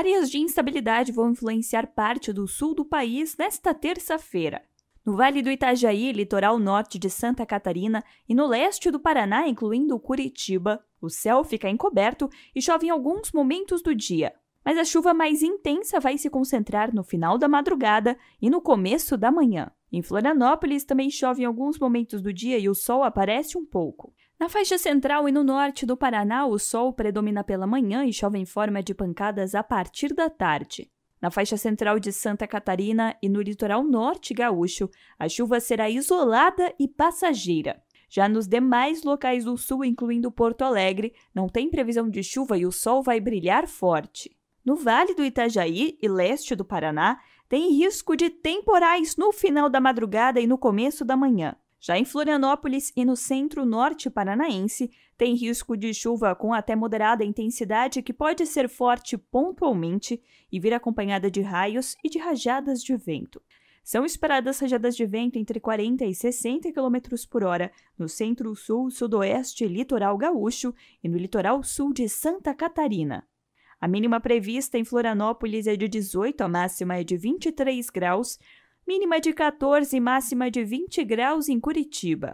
Áreas de instabilidade vão influenciar parte do sul do país nesta terça-feira. No Vale do Itajaí, litoral norte de Santa Catarina e no leste do Paraná, incluindo Curitiba, o céu fica encoberto e chove em alguns momentos do dia. Mas a chuva mais intensa vai se concentrar no final da madrugada e no começo da manhã. Em Florianópolis também chove em alguns momentos do dia e o sol aparece um pouco. Na faixa central e no norte do Paraná, o sol predomina pela manhã e chove em forma de pancadas a partir da tarde. Na faixa central de Santa Catarina e no litoral norte gaúcho, a chuva será isolada e passageira. Já nos demais locais do sul, incluindo Porto Alegre, não tem previsão de chuva e o sol vai brilhar forte. No Vale do Itajaí e leste do Paraná, tem risco de temporais no final da madrugada e no começo da manhã. Já em Florianópolis e no centro-norte paranaense, tem risco de chuva com até moderada intensidade que pode ser forte pontualmente e vir acompanhada de raios e de rajadas de vento. São esperadas rajadas de vento entre 40 e 60 km por hora no centro-sul, sudoeste e litoral gaúcho e no litoral sul de Santa Catarina. A mínima prevista em Florianópolis é de 18, a máxima é de 23 graus mínima de 14 e máxima de 20 graus em Curitiba.